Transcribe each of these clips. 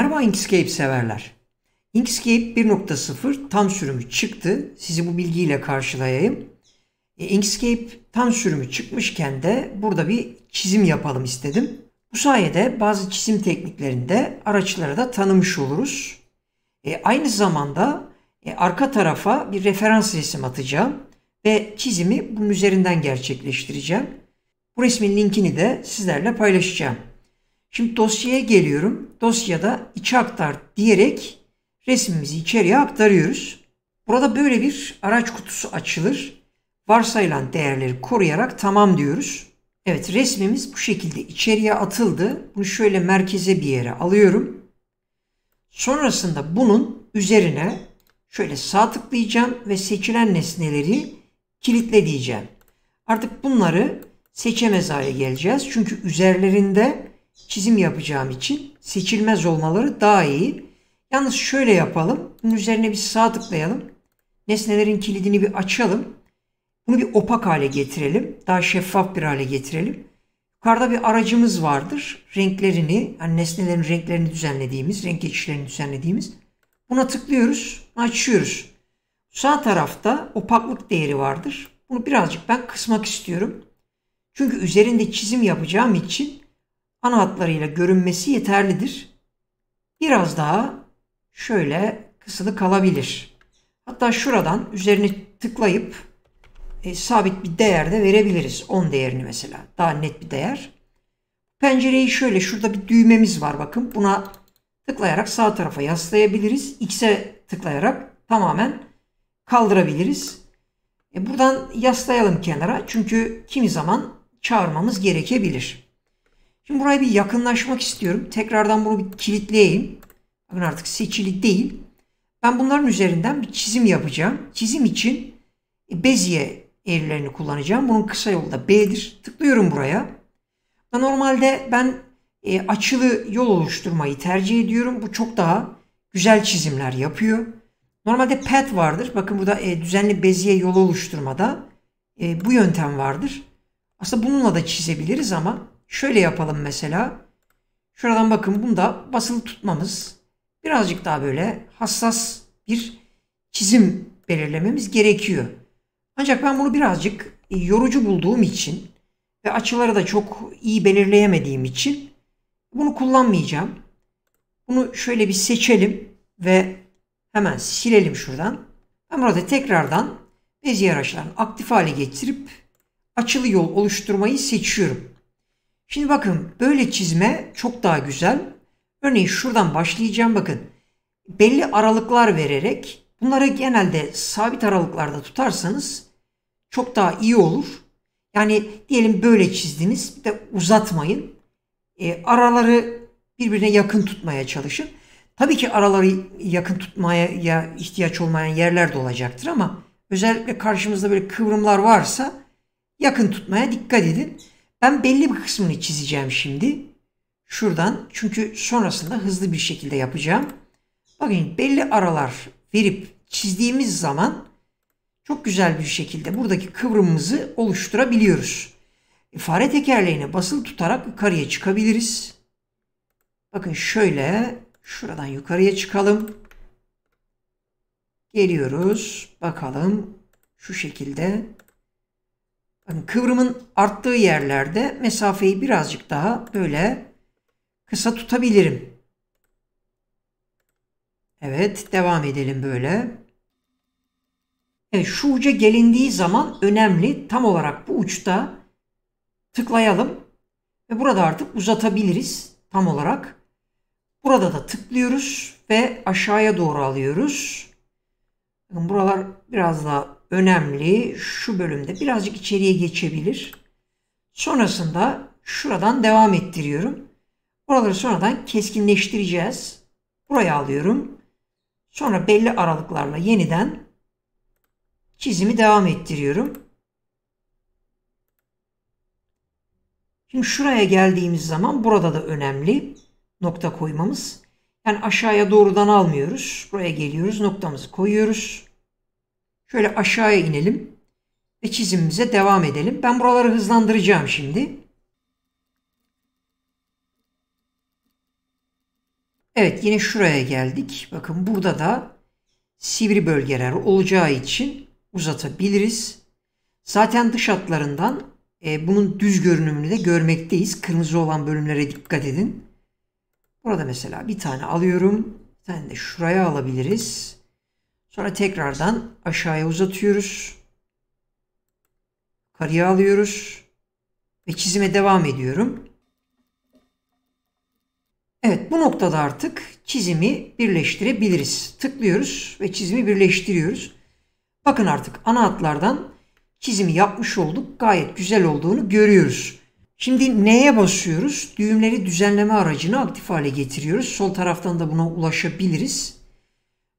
Merhaba Inkscape severler. Inkscape 1.0 tam sürümü çıktı. Sizi bu bilgiyle karşılayayım. E, Inkscape tam sürümü çıkmışken de burada bir çizim yapalım istedim. Bu sayede bazı çizim tekniklerinde araçları da tanımış oluruz. E, aynı zamanda e, arka tarafa bir referans resim atacağım ve çizimi bunun üzerinden gerçekleştireceğim. Bu resmin linkini de sizlerle paylaşacağım. Şimdi dosyaya geliyorum. Dosyada içe aktar diyerek resmimizi içeriye aktarıyoruz. Burada böyle bir araç kutusu açılır. Varsayılan değerleri koruyarak tamam diyoruz. Evet resmimiz bu şekilde içeriye atıldı. Bunu şöyle merkeze bir yere alıyorum. Sonrasında bunun üzerine şöyle sağ tıklayacağım ve seçilen nesneleri kilitle diyeceğim. Artık bunları seçemez hale geleceğiz. Çünkü üzerlerinde çizim yapacağım için seçilmez olmaları daha iyi. Yalnız şöyle yapalım. Bunun üzerine bir sağ tıklayalım. Nesnelerin kilidini bir açalım. Bunu bir opak hale getirelim. Daha şeffaf bir hale getirelim. Yukarıda bir aracımız vardır. Renklerini, yani nesnelerin renklerini düzenlediğimiz, renk geçişlerini düzenlediğimiz. Buna tıklıyoruz, açıyoruz. Sağ tarafta opaklık değeri vardır. Bunu birazcık ben kısmak istiyorum. Çünkü üzerinde çizim yapacağım için ana hatlarıyla görünmesi yeterlidir. Biraz daha şöyle kısılı kalabilir. Hatta şuradan üzerine tıklayıp e, sabit bir değer de verebiliriz. 10 değerini mesela. Daha net bir değer. Pencereyi şöyle şurada bir düğmemiz var bakın. Buna tıklayarak sağ tarafa yaslayabiliriz. X'e tıklayarak tamamen kaldırabiliriz. E buradan yaslayalım kenara çünkü kimi zaman çağırmamız gerekebilir. Şimdi buraya bir yakınlaşmak istiyorum. Tekrardan bunu bir kilitleyeyim. Bakın artık seçili değil. Ben bunların üzerinden bir çizim yapacağım. Çizim için e, beziye eğrilerini kullanacağım. Bunun kısa yolu da B'dir. Tıklıyorum buraya. Normalde ben e, açılı yol oluşturmayı tercih ediyorum. Bu çok daha güzel çizimler yapıyor. Normalde pet vardır. Bakın burada e, düzenli beziye yol oluşturmada e, bu yöntem vardır. Aslında bununla da çizebiliriz ama Şöyle yapalım mesela. Şuradan bakın bunu da basılı tutmamız birazcık daha böyle hassas bir çizim belirlememiz gerekiyor. Ancak ben bunu birazcık e, yorucu bulduğum için ve açıları da çok iyi belirleyemediğim için bunu kullanmayacağım. Bunu şöyle bir seçelim ve hemen silelim şuradan. Ben burada tekrardan beziye araçlarını aktif hale getirip açılı yol oluşturmayı seçiyorum. Şimdi bakın böyle çizme çok daha güzel. Örneğin şuradan başlayacağım bakın. Belli aralıklar vererek bunları genelde sabit aralıklarda tutarsanız çok daha iyi olur. Yani diyelim böyle çizdiniz bir de uzatmayın. E, araları birbirine yakın tutmaya çalışın. Tabii ki araları yakın tutmaya ihtiyaç olmayan yerler de olacaktır ama özellikle karşımızda böyle kıvrımlar varsa yakın tutmaya dikkat edin. Ben belli bir kısmını çizeceğim şimdi. Şuradan çünkü sonrasında hızlı bir şekilde yapacağım. Bakın belli aralar verip çizdiğimiz zaman çok güzel bir şekilde buradaki kıvrımımızı oluşturabiliyoruz. Fare tekerleğine basılı tutarak yukarıya çıkabiliriz. Bakın şöyle şuradan yukarıya çıkalım. Geliyoruz. Bakalım şu şekilde Kıvrımın arttığı yerlerde mesafeyi birazcık daha böyle kısa tutabilirim. Evet devam edelim böyle. Evet, şu uca gelindiği zaman önemli. Tam olarak bu uçta tıklayalım. Ve burada artık uzatabiliriz tam olarak. Burada da tıklıyoruz ve aşağıya doğru alıyoruz. Bakın buralar biraz daha önemli şu bölümde birazcık içeriye geçebilir. Sonrasında şuradan devam ettiriyorum. Buraları sonradan keskinleştireceğiz. Buraya alıyorum. Sonra belli aralıklarla yeniden çizimi devam ettiriyorum. Şimdi şuraya geldiğimiz zaman burada da önemli nokta koymamız. Yani aşağıya doğrudan almıyoruz. Buraya geliyoruz noktamızı koyuyoruz. Şöyle aşağıya inelim ve çizimimize devam edelim. Ben buraları hızlandıracağım şimdi. Evet yine şuraya geldik. Bakın burada da sivri bölgeler olacağı için uzatabiliriz. Zaten dış hatlarından e, bunun düz görünümünü de görmekteyiz. Kırmızı olan bölümlere dikkat edin. Burada mesela bir tane alıyorum. Bir tane de şuraya alabiliriz. Sonra tekrardan aşağıya uzatıyoruz. Yukarıya alıyoruz. Ve çizime devam ediyorum. Evet bu noktada artık çizimi birleştirebiliriz. Tıklıyoruz ve çizimi birleştiriyoruz. Bakın artık ana hatlardan çizimi yapmış olduk. Gayet güzel olduğunu görüyoruz. Şimdi neye basıyoruz? Düğümleri düzenleme aracını aktif hale getiriyoruz. Sol taraftan da buna ulaşabiliriz.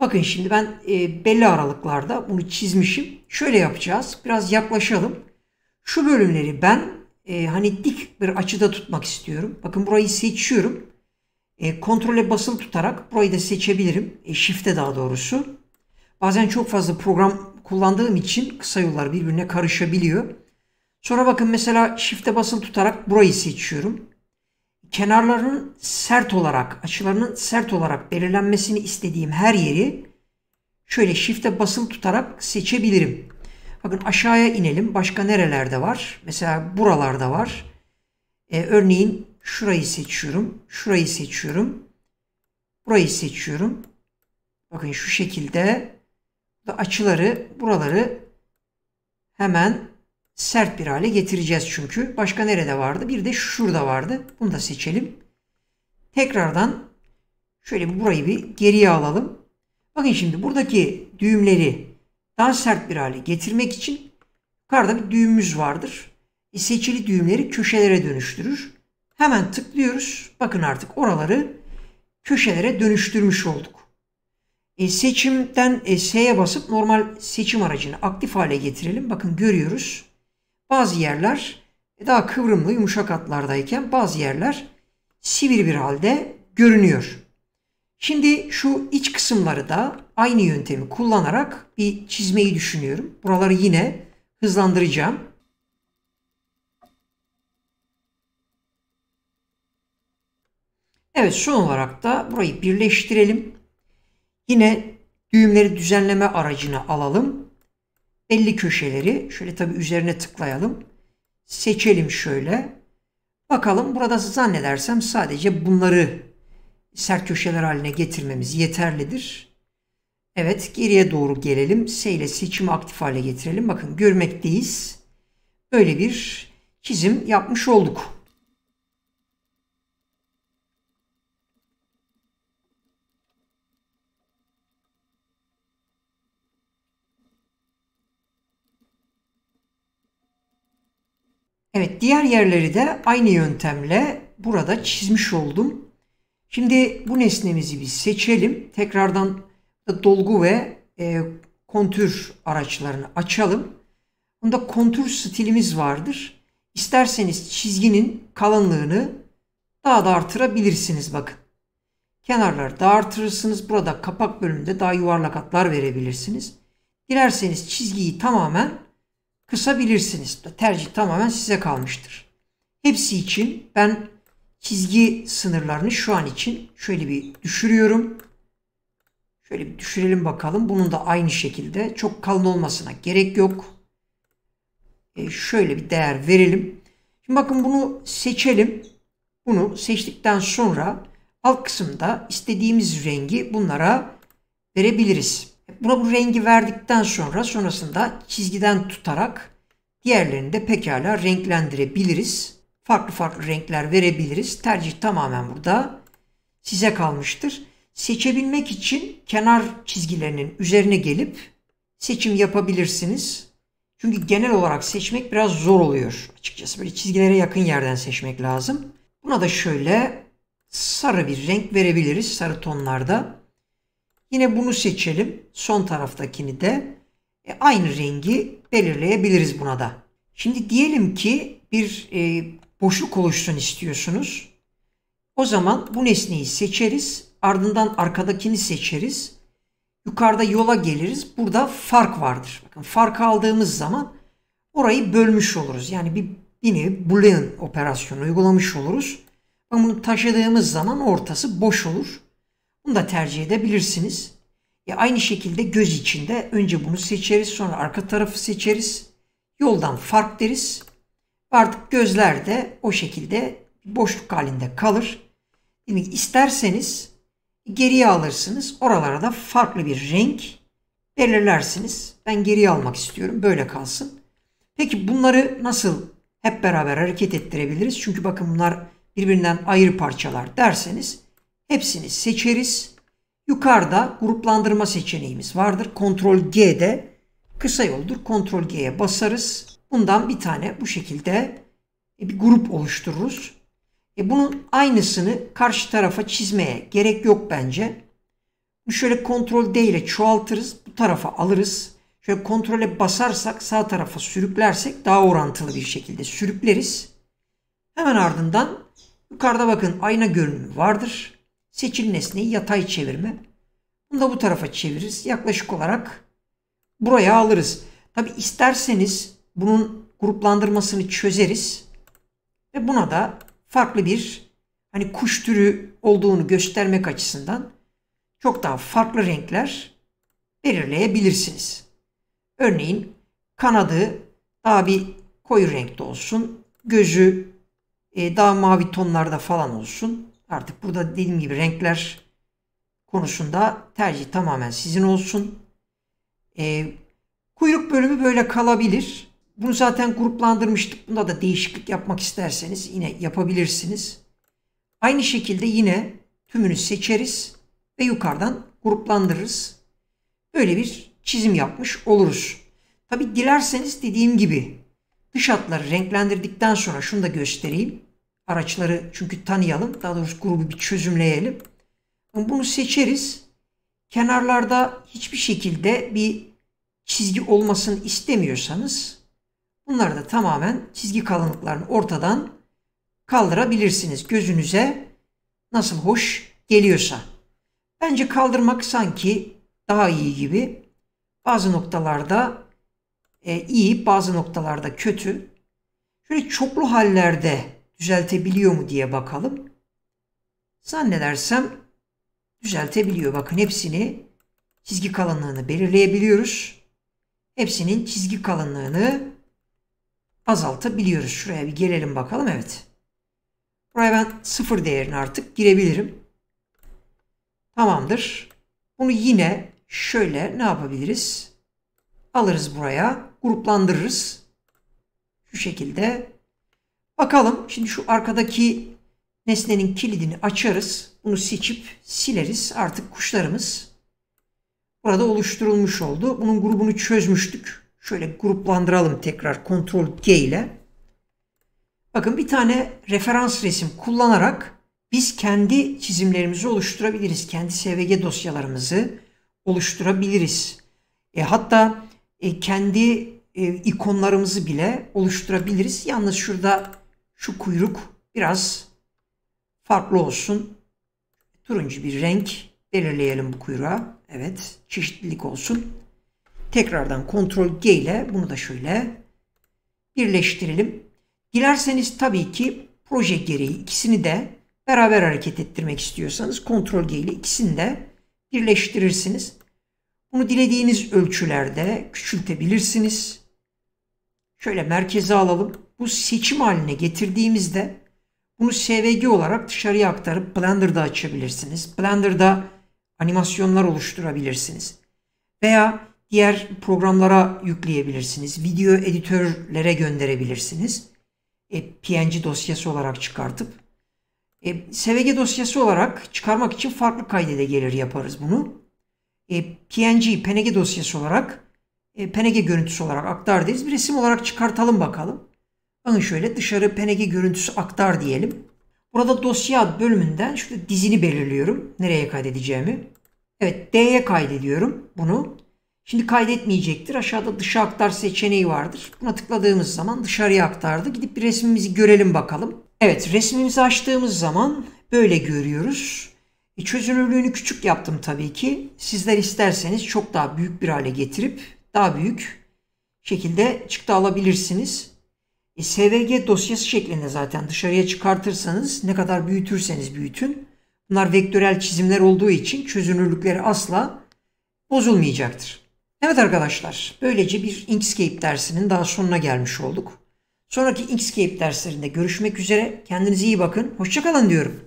Bakın şimdi ben e, belli aralıklarda bunu çizmişim. Şöyle yapacağız. Biraz yaklaşalım. Şu bölümleri ben e, hani dik bir açıda tutmak istiyorum. Bakın burayı seçiyorum. E, kontrole basılı tutarak burayı da seçebilirim. E, shift'e daha doğrusu. Bazen çok fazla program kullandığım için kısa yollar birbirine karışabiliyor. Sonra bakın mesela shift'e basılı tutarak burayı seçiyorum kenarlarının sert olarak, açılarının sert olarak belirlenmesini istediğim her yeri şöyle shift'e basılı tutarak seçebilirim. Bakın aşağıya inelim. Başka nerelerde var? Mesela buralarda var. Ee, örneğin şurayı seçiyorum. Şurayı seçiyorum. Burayı seçiyorum. Bakın şu şekilde açıları, buraları hemen sert bir hale getireceğiz çünkü. Başka nerede vardı? Bir de şurada vardı. Bunu da seçelim. Tekrardan şöyle burayı bir geriye alalım. Bakın şimdi buradaki düğümleri daha sert bir hale getirmek için yukarıda bir düğümümüz vardır. E, seçili düğümleri köşelere dönüştürür. Hemen tıklıyoruz. Bakın artık oraları köşelere dönüştürmüş olduk. E, seçimden e, S'ye basıp normal seçim aracını aktif hale getirelim. Bakın görüyoruz. Bazı yerler e, daha kıvrımlı yumuşak hatlardayken bazı yerler sivri bir halde görünüyor. Şimdi şu iç kısımları da aynı yöntemi kullanarak bir çizmeyi düşünüyorum. Buraları yine hızlandıracağım. Evet son olarak da burayı birleştirelim. Yine düğümleri düzenleme aracını alalım belli köşeleri şöyle tabi üzerine tıklayalım. Seçelim şöyle. Bakalım burada zannedersem sadece bunları sert köşeler haline getirmemiz yeterlidir. Evet geriye doğru gelelim. S ile seçimi aktif hale getirelim. Bakın görmekteyiz. Böyle bir çizim yapmış olduk. Evet diğer yerleri de aynı yöntemle burada çizmiş oldum. Şimdi bu nesnemizi bir seçelim. Tekrardan dolgu ve e, kontür araçlarını açalım. Bunda kontür stilimiz vardır. İsterseniz çizginin kalınlığını daha da artırabilirsiniz bakın. Kenarları da artırırsınız. Burada kapak bölümünde daha yuvarlak hatlar verebilirsiniz. Dilerseniz çizgiyi tamamen kısabilirsiniz. Tercih tamamen size kalmıştır. Hepsi için ben çizgi sınırlarını şu an için şöyle bir düşürüyorum. Şöyle bir düşürelim bakalım. Bunun da aynı şekilde çok kalın olmasına gerek yok. E şöyle bir değer verelim. Şimdi bakın bunu seçelim. Bunu seçtikten sonra alt kısımda istediğimiz rengi bunlara verebiliriz. Buna bu rengi verdikten sonra sonrasında çizgiden tutarak diğerlerini de pekala renklendirebiliriz. Farklı farklı renkler verebiliriz. Tercih tamamen burada size kalmıştır. Seçebilmek için kenar çizgilerinin üzerine gelip seçim yapabilirsiniz. Çünkü genel olarak seçmek biraz zor oluyor. Açıkçası böyle çizgilere yakın yerden seçmek lazım. Buna da şöyle sarı bir renk verebiliriz sarı tonlarda. Yine bunu seçelim. Son taraftakini de e, aynı rengi belirleyebiliriz buna da. Şimdi diyelim ki bir e, boşluk oluşsun istiyorsunuz. O zaman bu nesneyi seçeriz. Ardından arkadakini seçeriz. Yukarıda yola geliriz. Burada fark vardır. Bakın fark aldığımız zaman orayı bölmüş oluruz. Yani bir, yine Boolean operasyonu uygulamış oluruz. Ama bunu taşıdığımız zaman ortası boş olur. Bunu da tercih edebilirsiniz. E aynı şekilde göz içinde önce bunu seçeriz sonra arka tarafı seçeriz. Yoldan fark deriz. Artık gözler de o şekilde boşluk halinde kalır. Şimdi isterseniz geriye alırsınız. Oralara da farklı bir renk belirlersiniz. Ben geriye almak istiyorum. Böyle kalsın. Peki bunları nasıl hep beraber hareket ettirebiliriz? Çünkü bakın bunlar birbirinden ayrı parçalar derseniz Hepsini seçeriz. Yukarıda gruplandırma seçeneğimiz vardır. Ctrl G'de kısa yoldur. Ctrl G'ye basarız. Bundan bir tane bu şekilde e, bir grup oluştururuz. E bunun aynısını karşı tarafa çizmeye gerek yok bence. Şöyle Ctrl D ile çoğaltırız. Bu tarafa alırız. Şöyle kontrole basarsak sağ tarafa sürüklersek daha orantılı bir şekilde sürükleriz. Hemen ardından yukarıda bakın ayna görünümü vardır seçili nesneyi yatay çevirme. Bunu da bu tarafa çeviririz. Yaklaşık olarak buraya alırız. Tabi isterseniz bunun gruplandırmasını çözeriz. Ve buna da farklı bir hani kuş türü olduğunu göstermek açısından çok daha farklı renkler belirleyebilirsiniz. Örneğin kanadı daha bir koyu renkte olsun. Gözü e, daha mavi tonlarda falan olsun. Artık burada dediğim gibi renkler konusunda tercih tamamen sizin olsun. Ee, kuyruk bölümü böyle kalabilir. Bunu zaten gruplandırmıştık. Bunda da değişiklik yapmak isterseniz yine yapabilirsiniz. Aynı şekilde yine tümünü seçeriz ve yukarıdan gruplandırırız. Böyle bir çizim yapmış oluruz. Tabi dilerseniz dediğim gibi dış hatları renklendirdikten sonra şunu da göstereyim araçları çünkü tanıyalım. Daha doğrusu grubu bir çözümleyelim. Bunu seçeriz. Kenarlarda hiçbir şekilde bir çizgi olmasını istemiyorsanız bunları da tamamen çizgi kalınlıklarını ortadan kaldırabilirsiniz. Gözünüze nasıl hoş geliyorsa. Bence kaldırmak sanki daha iyi gibi. Bazı noktalarda e, iyi, bazı noktalarda kötü. Şöyle çoklu hallerde düzeltebiliyor mu diye bakalım. Zannedersem düzeltebiliyor. Bakın hepsini çizgi kalınlığını belirleyebiliyoruz. Hepsinin çizgi kalınlığını azaltabiliyoruz. Şuraya bir gelelim bakalım. Evet. Buraya ben sıfır değerini artık girebilirim. Tamamdır. Bunu yine şöyle ne yapabiliriz? Alırız buraya. Gruplandırırız. Şu şekilde Bakalım şimdi şu arkadaki nesnenin kilidini açarız. Bunu seçip sileriz. Artık kuşlarımız burada oluşturulmuş oldu. Bunun grubunu çözmüştük. Şöyle gruplandıralım tekrar Ctrl G ile. Bakın bir tane referans resim kullanarak biz kendi çizimlerimizi oluşturabiliriz. Kendi SVG dosyalarımızı oluşturabiliriz. E, hatta e, kendi e, ikonlarımızı bile oluşturabiliriz. Yalnız şurada şu kuyruk biraz farklı olsun. Turuncu bir renk belirleyelim bu kuyruğa. Evet çeşitlilik olsun. Tekrardan Ctrl G ile bunu da şöyle birleştirelim. Dilerseniz tabii ki proje gereği ikisini de beraber hareket ettirmek istiyorsanız Ctrl G ile ikisini de birleştirirsiniz. Bunu dilediğiniz ölçülerde küçültebilirsiniz şöyle merkeze alalım. Bu seçim haline getirdiğimizde bunu SVG olarak dışarıya aktarıp Blender'da açabilirsiniz. Blender'da animasyonlar oluşturabilirsiniz. Veya diğer programlara yükleyebilirsiniz. Video editörlere gönderebilirsiniz. E, PNG dosyası olarak çıkartıp. E, SVG dosyası olarak çıkarmak için farklı kaydede gelir yaparız bunu. E, PNG, PNG dosyası olarak e, görüntüsü olarak aktar aktardayız. Bir resim olarak çıkartalım bakalım. Bakın şöyle dışarı peneke görüntüsü aktar diyelim. Burada dosya ad bölümünden şurada dizini belirliyorum. Nereye kaydedeceğimi. Evet D'ye kaydediyorum bunu. Şimdi kaydetmeyecektir. Aşağıda dışa aktar seçeneği vardır. Buna tıkladığımız zaman dışarıya aktardı. Gidip bir resmimizi görelim bakalım. Evet resmimizi açtığımız zaman böyle görüyoruz. E, çözünürlüğünü küçük yaptım tabii ki. Sizler isterseniz çok daha büyük bir hale getirip daha büyük şekilde çıktı alabilirsiniz. E, SVG dosyası şeklinde zaten dışarıya çıkartırsanız ne kadar büyütürseniz büyütün. Bunlar vektörel çizimler olduğu için çözünürlükleri asla bozulmayacaktır. Evet arkadaşlar böylece bir Inkscape dersinin daha sonuna gelmiş olduk. Sonraki Inkscape derslerinde görüşmek üzere. Kendinize iyi bakın. Hoşçakalın diyorum.